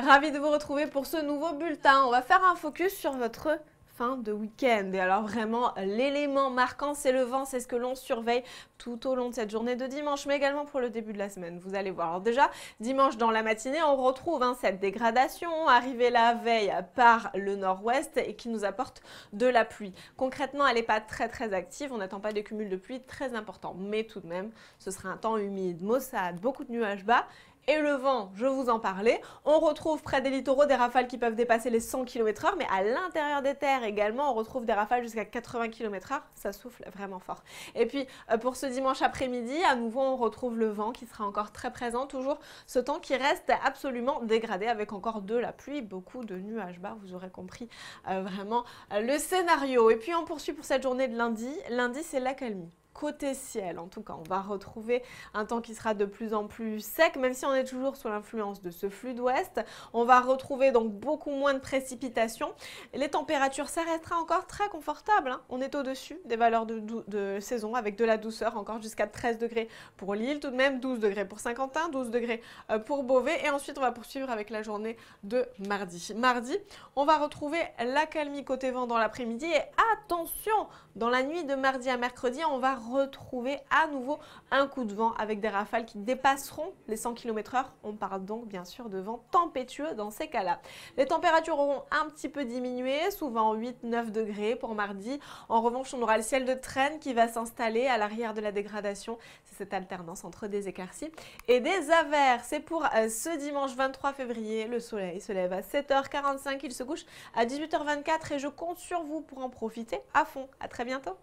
Ravi de vous retrouver pour ce nouveau bulletin. On va faire un focus sur votre fin de week-end. Et alors vraiment, l'élément marquant, c'est le vent, c'est ce que l'on surveille tout au long de cette journée de dimanche, mais également pour le début de la semaine. Vous allez voir. Alors déjà, dimanche dans la matinée, on retrouve hein, cette dégradation arrivée la veille par le nord-ouest et qui nous apporte de la pluie. Concrètement, elle n'est pas très très active, on n'attend pas des cumuls de pluie très importants, mais tout de même, ce sera un temps humide, maussade, beaucoup de nuages bas et le vent, je vous en parlais. On retrouve près des littoraux des rafales qui peuvent dépasser les 100 km/h, mais à l'intérieur des terres également, on retrouve des rafales jusqu'à 80 km/h. Ça souffle vraiment fort. Et puis euh, pour ce dimanche après-midi, à nouveau, on retrouve le vent qui sera encore très présent, toujours ce temps qui reste absolument dégradé avec encore de la pluie, beaucoup de nuages bas, vous aurez compris euh, vraiment euh, le scénario. Et puis on poursuit pour cette journée de lundi. Lundi, c'est l'accalmie côté ciel. En tout cas, on va retrouver un temps qui sera de plus en plus sec, même si on est toujours sous l'influence de ce flux d'ouest. On va retrouver donc beaucoup moins de précipitations. Les températures, ça restera encore très confortable. Hein. On est au-dessus des valeurs de, de, saison avec de la douceur, encore jusqu'à 13 degrés pour Lille, tout de même 12 degrés pour Saint-Quentin, 12 degrés euh, pour Beauvais. Et ensuite, on va poursuivre avec la journée de mardi. Mardi, on va retrouver l'accalmie côté vent dans l'après-midi. Et attention, dans la nuit de mardi à mercredi, on va retrouver à nouveau un coup de vent avec des rafales qui dépasseront les 100 km/h. On parle donc bien sûr de vent tempétueux dans ces cas-là. Les températures auront un petit peu diminué, souvent 8-9 degrés pour mardi. En revanche, on aura le ciel de traîne qui va s'installer à l'arrière de la dégradation. C'est cette alternance entre des éclaircies et des averses. C'est pour euh, ce dimanche 23 février, le soleil se lève à 7h45, il se couche à 18h24 et je compte sur vous pour en profiter à fond. À très bientôt.